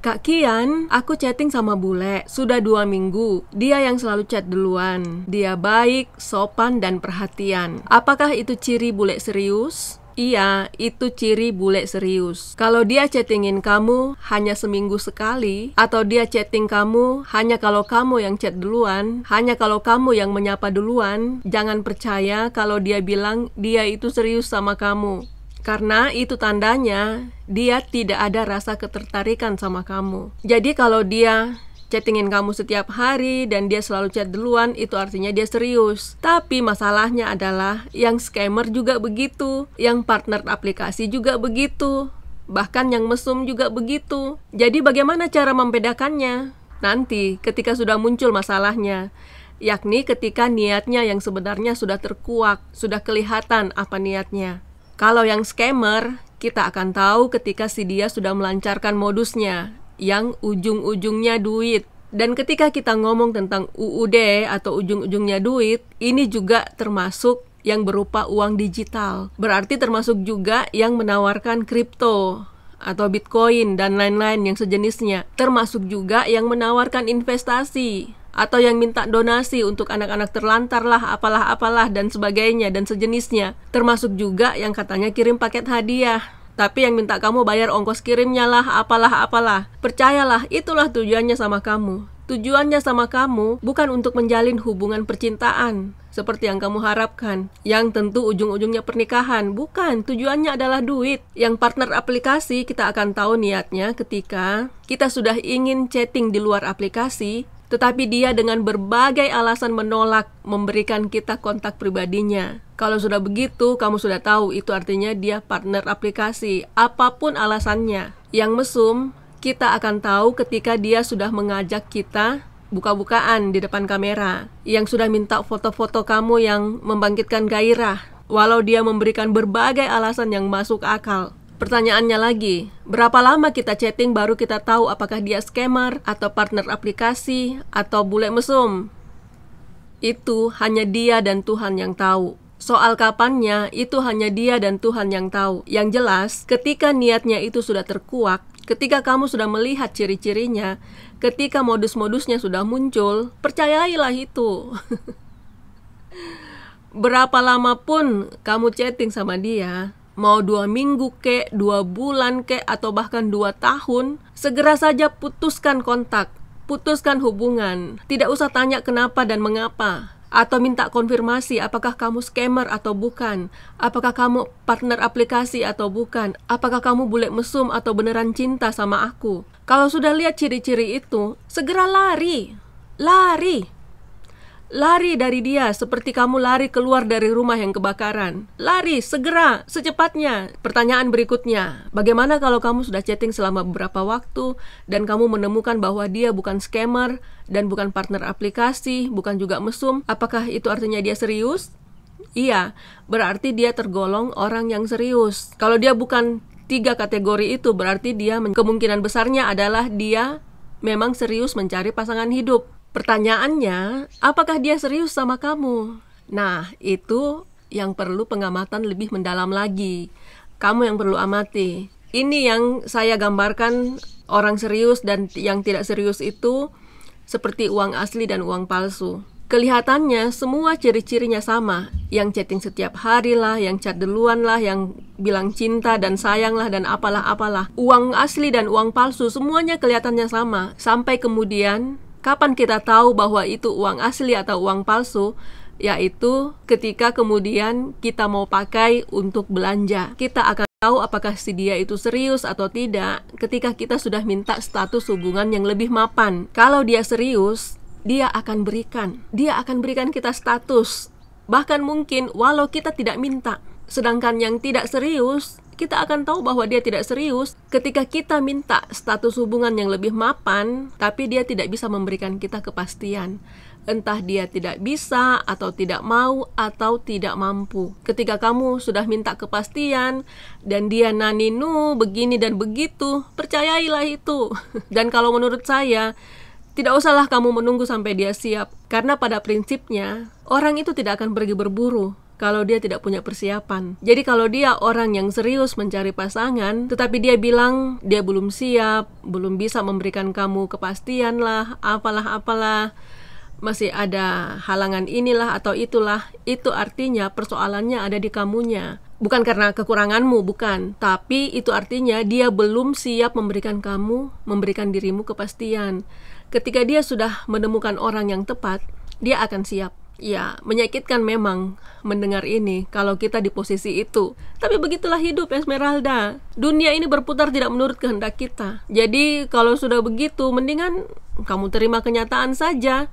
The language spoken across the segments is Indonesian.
Kak Kian, aku chatting sama bule. Sudah dua minggu. Dia yang selalu chat duluan. Dia baik, sopan, dan perhatian. Apakah itu ciri bule serius? Iya, itu ciri bule serius. Kalau dia chattingin kamu hanya seminggu sekali, atau dia chatting kamu hanya kalau kamu yang chat duluan, hanya kalau kamu yang menyapa duluan, jangan percaya kalau dia bilang dia itu serius sama kamu. Karena itu tandanya dia tidak ada rasa ketertarikan sama kamu. Jadi kalau dia chattingin kamu setiap hari dan dia selalu chat duluan itu artinya dia serius. Tapi masalahnya adalah yang scammer juga begitu, yang partner aplikasi juga begitu, bahkan yang mesum juga begitu. Jadi bagaimana cara membedakannya? Nanti ketika sudah muncul masalahnya, yakni ketika niatnya yang sebenarnya sudah terkuak, sudah kelihatan apa niatnya. Kalau yang scammer, kita akan tahu ketika si dia sudah melancarkan modusnya, yang ujung-ujungnya duit. Dan ketika kita ngomong tentang UUD atau ujung-ujungnya duit, ini juga termasuk yang berupa uang digital. Berarti termasuk juga yang menawarkan kripto atau Bitcoin dan lain-lain yang sejenisnya. Termasuk juga yang menawarkan investasi atau yang minta donasi untuk anak-anak terlantar lah, apalah-apalah, dan sebagainya, dan sejenisnya. Termasuk juga yang katanya kirim paket hadiah. Tapi yang minta kamu bayar ongkos kirimnya lah, apalah-apalah. Percayalah, itulah tujuannya sama kamu. Tujuannya sama kamu bukan untuk menjalin hubungan percintaan seperti yang kamu harapkan, yang tentu ujung-ujungnya pernikahan. Bukan, tujuannya adalah duit. Yang partner aplikasi kita akan tahu niatnya ketika kita sudah ingin chatting di luar aplikasi, tetapi dia dengan berbagai alasan menolak memberikan kita kontak pribadinya. Kalau sudah begitu, kamu sudah tahu itu artinya dia partner aplikasi, apapun alasannya. Yang mesum, kita akan tahu ketika dia sudah mengajak kita buka-bukaan di depan kamera, yang sudah minta foto-foto kamu yang membangkitkan gairah, walau dia memberikan berbagai alasan yang masuk akal. Pertanyaannya lagi, berapa lama kita chatting baru kita tahu apakah dia scammer atau partner aplikasi atau bule mesum? Itu hanya dia dan Tuhan yang tahu. Soal kapannya, itu hanya dia dan Tuhan yang tahu. Yang jelas, ketika niatnya itu sudah terkuak, ketika kamu sudah melihat ciri-cirinya, ketika modus-modusnya sudah muncul, percayailah itu. Berapa lama pun kamu chatting sama dia, mau dua minggu ke, dua bulan ke, atau bahkan dua tahun, segera saja putuskan kontak, putuskan hubungan. Tidak usah tanya kenapa dan mengapa. Atau minta konfirmasi apakah kamu scammer atau bukan Apakah kamu partner aplikasi atau bukan Apakah kamu bule mesum atau beneran cinta sama aku Kalau sudah lihat ciri-ciri itu, segera lari Lari Lari dari dia seperti kamu lari keluar dari rumah yang kebakaran. Lari segera, secepatnya. Pertanyaan berikutnya, bagaimana kalau kamu sudah chatting selama beberapa waktu dan kamu menemukan bahwa dia bukan scammer dan bukan partner aplikasi, bukan juga mesum? Apakah itu artinya dia serius? Iya, berarti dia tergolong orang yang serius. Kalau dia bukan tiga kategori itu, berarti dia kemungkinan besarnya adalah dia memang serius mencari pasangan hidup. Pertanyaannya, apakah dia serius sama kamu? Nah, itu yang perlu pengamatan lebih mendalam lagi. Kamu yang perlu amati. Ini yang saya gambarkan orang serius dan yang tidak serius itu seperti uang asli dan uang palsu. Kelihatannya semua ciri-cirinya sama, yang chatting setiap hari lah, yang chat duluan lah, yang bilang cinta dan sayang lah dan apalah apalah. Uang asli dan uang palsu semuanya kelihatannya sama. Sampai kemudian Kapan kita tahu bahwa itu uang asli atau uang palsu? Yaitu ketika kemudian kita mau pakai untuk belanja. Kita akan tahu apakah si dia itu serius atau tidak ketika kita sudah minta status hubungan yang lebih mapan. Kalau dia serius, dia akan berikan. Dia akan berikan kita status. Bahkan mungkin walau kita tidak minta. Sedangkan yang tidak serius, kita akan tahu bahwa dia tidak serius ketika kita minta status hubungan yang lebih mapan, tapi dia tidak bisa memberikan kita kepastian. Entah dia tidak bisa, atau tidak mau, atau tidak mampu. Ketika kamu sudah minta kepastian, dan dia naninu, begini dan begitu, percayailah itu. Dan kalau menurut saya, tidak usahlah kamu menunggu sampai dia siap, karena pada prinsipnya orang itu tidak akan pergi berburu, kalau dia tidak punya persiapan. Jadi kalau dia orang yang serius mencari pasangan, tetapi dia bilang dia belum siap, belum bisa memberikan kamu kepastian lah, apalah apalah, masih ada halangan inilah atau itulah, itu artinya persoalannya ada di kamunya. Bukan karena kekuranganmu, bukan. Tapi itu artinya dia belum siap memberikan kamu, memberikan dirimu kepastian. Ketika dia sudah menemukan orang yang tepat, dia akan siap ya menyakitkan memang mendengar ini kalau kita di posisi itu. Tapi begitulah hidup Esmeralda. Dunia ini berputar tidak menurut kehendak kita. Jadi kalau sudah begitu mendingan kamu terima kenyataan saja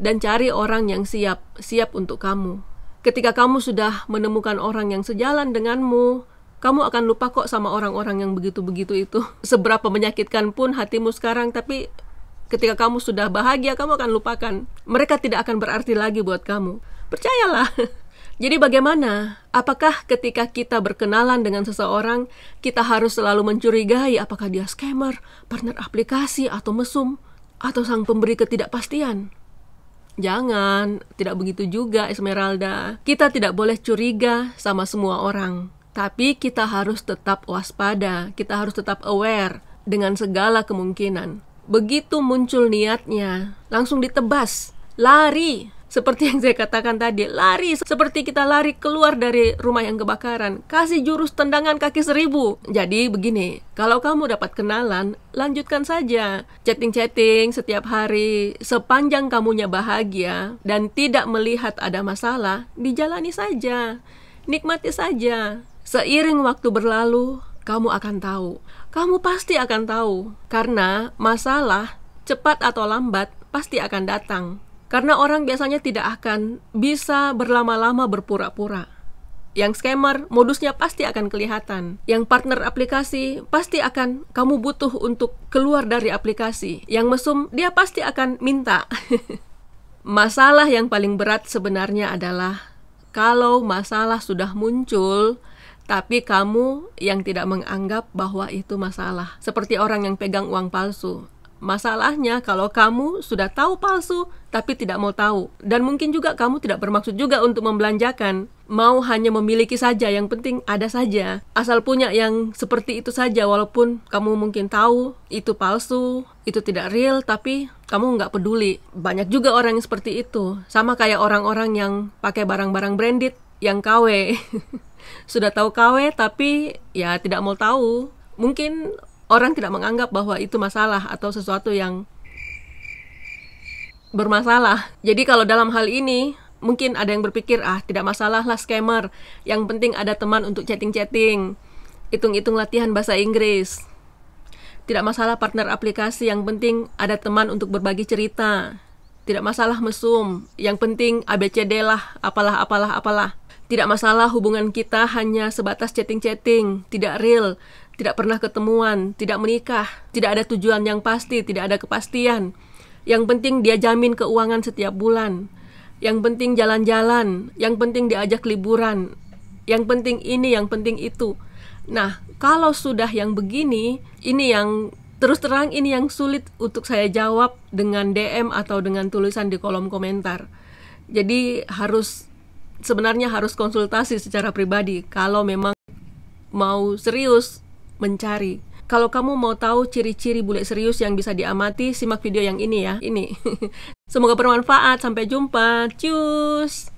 dan cari orang yang siap siap untuk kamu. Ketika kamu sudah menemukan orang yang sejalan denganmu, kamu akan lupa kok sama orang-orang yang begitu-begitu itu. Seberapa menyakitkan pun hatimu sekarang, tapi Ketika kamu sudah bahagia, kamu akan lupakan. Mereka tidak akan berarti lagi buat kamu. Percayalah. Jadi bagaimana? Apakah ketika kita berkenalan dengan seseorang, kita harus selalu mencurigai apakah dia scammer, partner aplikasi, atau mesum, atau sang pemberi ketidakpastian? Jangan, tidak begitu juga Esmeralda. Kita tidak boleh curiga sama semua orang. Tapi kita harus tetap waspada, kita harus tetap aware dengan segala kemungkinan. Begitu muncul niatnya, langsung ditebas, lari. Seperti yang saya katakan tadi, lari seperti kita lari keluar dari rumah yang kebakaran. Kasih jurus tendangan kaki seribu. Jadi begini, kalau kamu dapat kenalan, lanjutkan saja. Chatting-chatting setiap hari, sepanjang kamunya bahagia dan tidak melihat ada masalah, dijalani saja. Nikmati saja. Seiring waktu berlalu, kamu akan tahu. Kamu pasti akan tahu, karena masalah cepat atau lambat pasti akan datang. Karena orang biasanya tidak akan bisa berlama-lama berpura-pura. Yang scammer, modusnya pasti akan kelihatan. Yang partner aplikasi, pasti akan kamu butuh untuk keluar dari aplikasi. Yang mesum, dia pasti akan minta. Masalah yang paling berat sebenarnya adalah kalau masalah sudah muncul, tapi kamu yang tidak menganggap bahwa itu masalah, seperti orang yang pegang uang palsu. Masalahnya kalau kamu sudah tahu palsu tapi tidak mau tahu dan mungkin juga kamu tidak bermaksud juga untuk membelanjakan, mau hanya memiliki saja yang penting ada saja. Asal punya yang seperti itu saja walaupun kamu mungkin tahu itu palsu, itu tidak real tapi kamu nggak peduli. Banyak juga orang yang seperti itu, sama kayak orang-orang yang pakai barang-barang branded yang KW. sudah tahu KW tapi ya tidak mau tahu. Mungkin orang tidak menganggap bahwa itu masalah atau sesuatu yang bermasalah. Jadi kalau dalam hal ini mungkin ada yang berpikir ah tidak masalah lah scammer. Yang penting ada teman untuk chatting-chatting. Hitung-hitung latihan bahasa Inggris. Tidak masalah partner aplikasi, yang penting ada teman untuk berbagi cerita. Tidak masalah mesum, yang penting ABCD lah, apalah apalah apalah. Tidak masalah hubungan kita hanya sebatas chatting-chatting, tidak real, tidak pernah ketemuan, tidak menikah, tidak ada tujuan yang pasti, tidak ada kepastian. Yang penting dia jamin keuangan setiap bulan. Yang penting jalan-jalan, yang penting diajak liburan. Yang penting ini, yang penting itu. Nah, kalau sudah yang begini, ini yang terus terang ini yang sulit untuk saya jawab dengan DM atau dengan tulisan di kolom komentar. Jadi harus sebenarnya harus konsultasi secara pribadi kalau memang mau serius mencari. Kalau kamu mau tahu ciri-ciri bule serius yang bisa diamati, simak video yang ini ya. Ini. Semoga bermanfaat. Sampai jumpa. Cus.